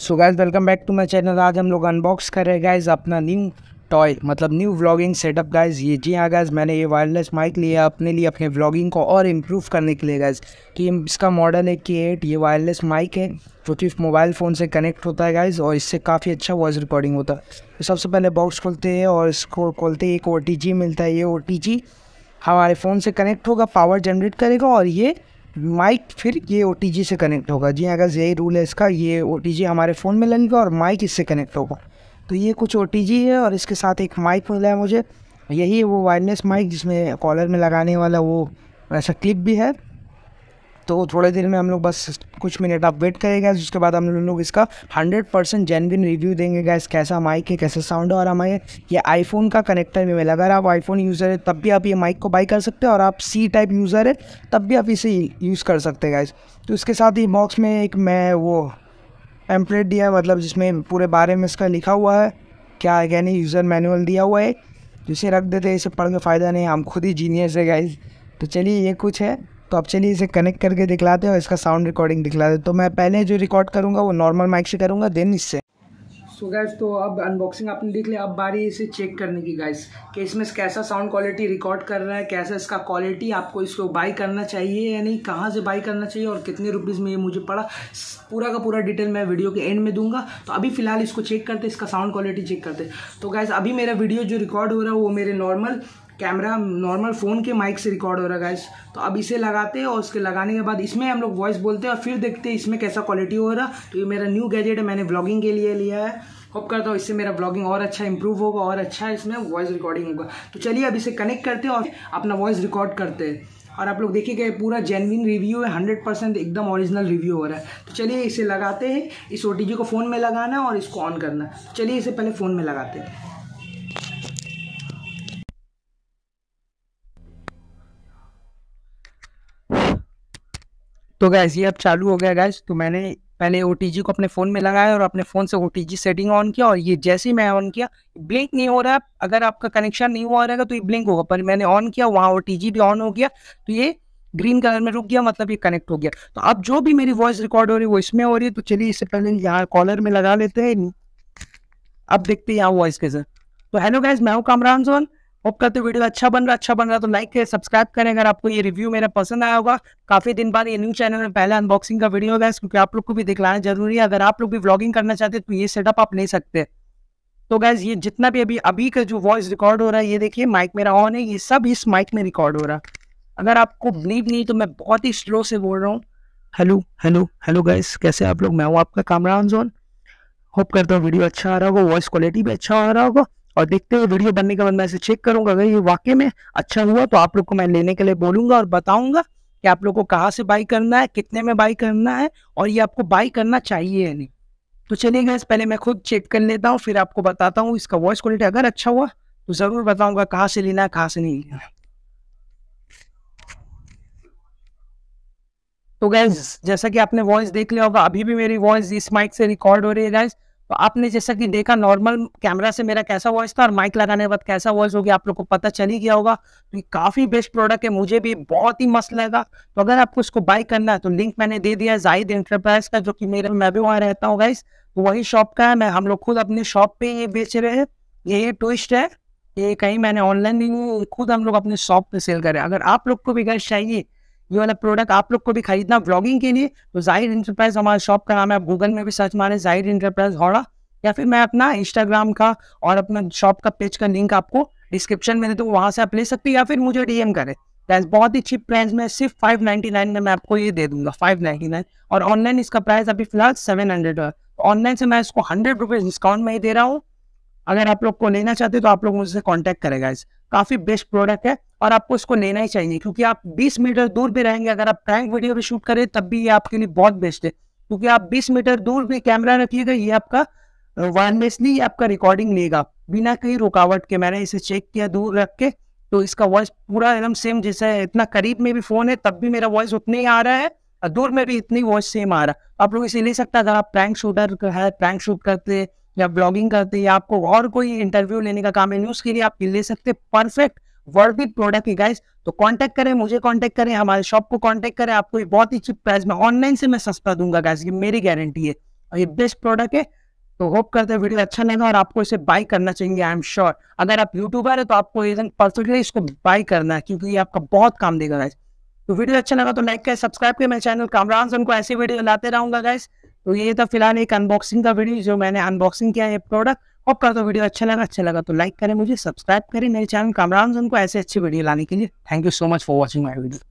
so guys welcome back to my channel आज हम लोग अनबॉक्स कर रहे हैं गाइज अपना न्यू टॉय मतलब न्यू व्लॉगिंग सेटअप गाइज ये जी हाँ गाइज मैंने ये वायरलेस माइक लिया अपने लिए अपने व्लॉगिंग को और इम्प्रूव करने के लिए गाइज कि इसका मॉडल है के एट ये वायरलेस माइक है जो कि मोबाइल फ़ोन से कनेक्ट होता है गाइज और इससे काफ़ी अच्छा वॉइस रिकॉर्डिंग होता है तो सबसे पहले बॉक्स खोलते हैं और इसको खोलते एक ओ मिलता है ये ओ हमारे फ़ोन से कनेक्ट होगा पावर जनरेट करेगा और ये माइक फिर ये ओ से कनेक्ट होगा जी हाँ, अगर यही रूल है इसका ये ओ हमारे फ़ोन में लगेगा और माइक इससे कनेक्ट होगा तो ये कुछ ओ है और इसके साथ एक माइक मिला है मुझे यही वो वायरलेस माइक जिसमें कॉलर में लगाने वाला वो ऐसा क्लिप भी है तो थोड़े देर में हम लोग बस कुछ मिनट आप वेट करेंगे उसके बाद हम लोग इसका 100 परसेंट जेनविन रिव्यू देंगे गैस कैसा माइक है कैसा साउंड है और हमारे ये आईफोन का कनेक्टर भी मिला अगर आप आईफोन यूज़र है तब भी आप ये माइक को बाई कर सकते हैं और आप सी टाइप यूज़र है तब भी आप इसे यूज़ कर सकते हैं गैस तो इसके साथ ही बॉक्स में एक मैं वो एम्पलेट दिया है मतलब जिसमें पूरे बारे में इसका लिखा हुआ है क्या है क्या नहीं यूज़र मैनुअल दिया हुआ है जिसे रख देते इसे पढ़ के फ़ायदा नहीं हम खुद ही जीनियस है गाइज तो चलिए ये कुछ है तो आप चलिए इसे कनेक्ट करके दिखलाते हैं और इसका साउंड रिकॉर्डिंग दिखलाते दे तो मैं पहले जो रिकॉर्ड करूँगा वो नॉर्मल माइक से करूँगा देन इससे सो so गैस तो अब अनबॉक्सिंग आपने देख लिया अब बारी इसे चेक करने की गैस कि इसमें कैसा साउंड क्वालिटी रिकॉर्ड कर रहा है कैसा इसका क्वालिटी आपको इसको बाई करना चाहिए या नहीं कहाँ से बाई करना चाहिए और कितने रुपीज़ में ये मुझे पड़ा पूरा का पूरा डिटेल मैं वीडियो के एंड में दूंगा तो अभी फिलहाल इसको चेक करते इसका साउंड क्वालिटी चेक करते तो गैस अभी मेरा वीडियो जो रिकॉर्ड हो रहा है वो मेरे नॉर्मल कैमरा नॉर्मल फ़ोन के माइक से रिकॉर्ड हो रहा है गाइस तो अब इसे लगाते हैं और उसके लगाने के बाद इसमें हम लोग वॉइस बोलते हैं और फिर देखते हैं इसमें कैसा क्वालिटी हो रहा तो ये मेरा न्यू गैजेट है मैंने ब्लॉगिंग के लिए लिया है होप करता हूँ इससे मेरा ब्लॉगिंग और अच्छा इंप्रूव होगा और अच्छा इसमें वॉइस रिकॉर्डिंग होगा तो चलिए अब इसे कनेक्ट करते हैं और अपना वॉइस रिकॉर्ड करते हैं और आप लोग देखिएगा पूरा जेनविन रिव्यू है हंड्रेड परसेंट एकदम ओरिजिनल रिव्यू हो रहा है तो चलिए इसे लगाते हैं इस ओ को फ़ोन में लगाना और इसको ऑन करना तो चलिए इसे पहले फ़ोन में लगाते हैं तो गैस ये अब चालू हो गया गैस तो मैंने पहले ओ को अपने फ़ोन में लगाया और अपने फ़ोन से ओ सेटिंग ऑन किया और ये जैसे ही मैं ऑन किया ब्लिंक नहीं हो रहा अगर आपका कनेक्शन नहीं हुआ रहेगा तो ये ब्लिंक होगा पर मैंने ऑन किया वहाँ ओ भी ऑन हो गया तो ये ग्रीन कलर में रुक गया मतलब ये कनेक्ट हो गया तो अब जो भी मेरी वॉइस रिकॉर्ड हो रही है वो इसमें हो रही है तो चलिए इससे पहले यहाँ कॉलर में लगा लेते हैं अब देखते हैं यहाँ वॉइस कैसे तो हेलो गैस मैं हूँ कामरान सोन होप करते वीडियो अच्छा बन रहा अच्छा बन रहा तो लाइक करें सब्सक्राइब करें अगर आपको ये रिव्यू मेरा पसंद आया होगा काफी दिन बाद ये न्यूज चैनल में पहला अनबॉक्सिंग का वीडियो होगा क्योंकि आप लोग को भी दिखलाना जरूरी है अगर आप लोग भी ब्लॉगिंग करना चाहते तो ये सेटअप आप ले सकते तो गैस ये जितना भी अभी अभी का जो वॉइस रिकॉर्ड हो रहा है ये देखिए माइक मेरा ऑन है ये सब इस माइक में रिकॉर्ड हो रहा है अगर आपको बिलीव नहीं तो मैं बहुत ही स्लो से बोल रहा हूँ हेलो हेलो हेलो गाइस कैसे आप लोग मैं हूँ आपका कामरान जोन होप करता हूँ वीडियो अच्छा आ रहा होगा वॉइस क्वालिटी भी अच्छा आ रहा होगा और देखते हैं वीडियो बनने के बाद मैं इसे चेक करूंगा अगर ये वाकई में अच्छा हुआ तो आप लोग को मैं लेने के लिए बोलूंगा और बताऊंगा कि आप लोग को कहाँ से बाई करना है कितने में बाई करना है और ये आपको बाई करना चाहिए या नहीं तो चलिए गैस पहले मैं खुद चेक कर लेता हूँ फिर आपको बताता हूँ इसका वॉइस क्वालिटी अगर अच्छा हुआ तो ज़रूर बताऊँगा कहाँ से लेना है कहाँ से नहीं लेना तो गैस जैसा कि आपने वॉइस देख लिया होगा अभी भी मेरी वॉइस इस माइक से रिकॉर्ड हो रही है गैस तो आपने जैसा कि देखा नॉर्मल कैमरा से मेरा कैसा वॉइस था और माइक लगाने के बाद कैसा वॉइस होगी आप लोग को पता चल ही गया होगा तो ये काफ़ी बेस्ट प्रोडक्ट है मुझे भी बहुत ही मस्त लगा तो अगर आपको इसको बाई करना है तो लिंक मैंने दे दिया है जाहिद इंटरप्राइज का जो कि मेरे मैं भी वहाँ रहता हूँ गाइस तो वही शॉप का है मैं हम लोग खुद अपने शॉप पे ये बेच रहे हैं ये ट्विस्ट है ये कहीं मैंने ऑनलाइन नहीं खुद हम लोग अपने शॉप पे सेल करें अगर आप लोग को भी गैस चाहिए ये वाला प्रोडक्ट आप लोग को भी खरीदना ब्लॉगिंग के लिए तो जाहिर इंटरप्राइज हमारे शॉप का नाम है आप गूगल में भी सर्च मारे जाहिर इंटरप्राइज हौड़ा या फिर मैं अपना इंस्टाग्राम का और अपना शॉप का पेज का लिंक आपको डिस्क्रिप्शन में दे तो वहाँ से आप ले सकते हैं या फिर मुझे डीएम करें प्राइस बहुत ही चीप प्राइस में सिर्फ नाइन में मैं आपको ये दे दूंगा 599 और ऑनलाइन इसका प्राइस अभी फिलहाल सेवन है ऑनलाइन तो से मैं इसको हंड्रेड रुपीज़ डिस्काउंट में ही दे रहा हूँ अगर आप लोग को लेना चाहते हो तो आप लोग मुझसे कॉन्टैक्ट करेगा इस काफी बेस्ट प्रोडक्ट है और आपको इसको लेना ही चाहिए क्योंकि आप 20 मीटर दूर भी रहेंगे अगर आप प्रैंक वीडियो भी शूट करें तब भी ये आपके लिए बहुत बेस्ट है क्योंकि आप 20 मीटर दूर भी कैमरा रखिएगा ये आपका वायरलेसली आपका रिकॉर्डिंग लेगा बिना कहीं रुकावट के मैंने इसे चेक किया दूर रख के तो इसका वॉइस पूरा एकदम सेम जैसा है इतना करीब में भी फोन है तब भी मेरा वॉइस उतना ही आ रहा है और दूर में भी इतनी वॉइस सेम आ रहा है आप लोग इसे ले सकते हैं अगर आप प्रैंक शूटर है प्रैंक शूट करते हैं या ब्लॉगिंग करते हैं या आपको और कोई इंटरव्यू लेने का काम है न्यूज़ के लिए आप ले सकते हैं परफेक्ट वर्दी प्रोडक्ट है गाइस तो कांटेक्ट करें मुझे कांटेक्ट करें हमारे शॉप को कांटेक्ट करें आपको बहुत ही चीप प्राइस में ऑनलाइन से मैं सस्ता दूंगा गाइस ये मेरी गारंटी है और ये बेस्ट प्रोडक्ट है तो होप करते हैं वीडियो अच्छा लगेगा और आपको इसे बाई करना चाहिए आई एम श्योर अगर आप यूट्यूबर है तो आपको ये परफेक्टली इसको बाई करना है क्योंकि ये आपका बहुत काम देगा गाइस तो वीडियो अच्छा लगा तो लाइक करें सब्सक्राइब करें मेरे चैनल कामरान को ऐसी वीडियो लाते रहूंगा गाइस तो ये था फिलहाल एक अनबॉक्सिंग का वीडियो जो मैंने अनबॉक्सिंग किया है प्रोडक्ट और करता तो वीडियो अच्छा लगा अच्छा लगा तो लाइक करें मुझे सब्सक्राइब करें मेरे चैनल कामरान को ऐसे अच्छी वीडियो लाने के लिए thank you so much for watching my video